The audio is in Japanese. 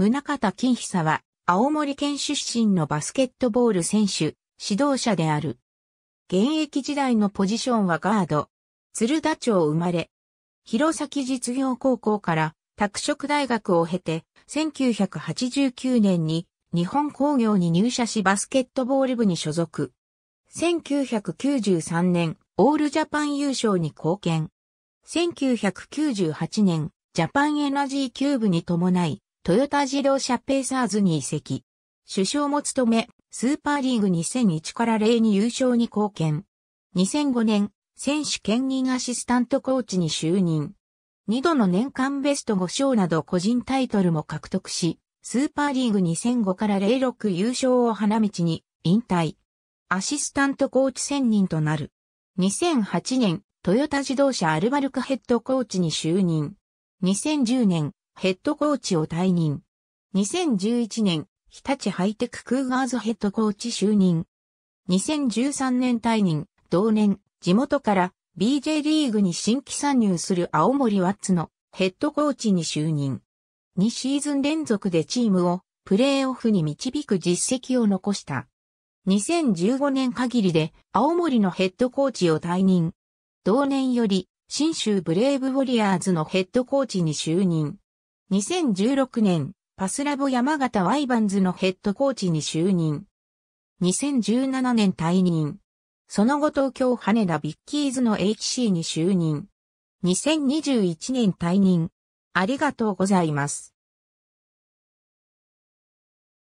宗方金久は、青森県出身のバスケットボール選手、指導者である。現役時代のポジションはガード。鶴田町生まれ。弘前実業高校から拓殖大学を経て、1989年に日本工業に入社しバスケットボール部に所属。1993年、オールジャパン優勝に貢献。1998年、ジャパンエナジーキューブに伴い、トヨタ自動車ペーサーズに移籍。首相も務め、スーパーリーグ2001から0に優勝に貢献。2005年、選手兼任アシスタントコーチに就任。2度の年間ベスト5勝など個人タイトルも獲得し、スーパーリーグ2005から06優勝を花道に引退。アシスタントコーチ専任となる。2008年、トヨタ自動車アルバルクヘッドコーチに就任。2010年、ヘッドコーチを退任。2011年、日立ハイテククーガーズヘッドコーチ就任。2013年退任、同年、地元から BJ リーグに新規参入する青森ワッツのヘッドコーチに就任。2シーズン連続でチームをプレーオフに導く実績を残した。2015年限りで青森のヘッドコーチを退任。同年より新州ブレイブウォリアーズのヘッドコーチに就任。2016年、パスラボ山形ワイバンズのヘッドコーチに就任。2017年退任。その後東京羽田ビッキーズの HC に就任。2021年退任。ありがとうございます。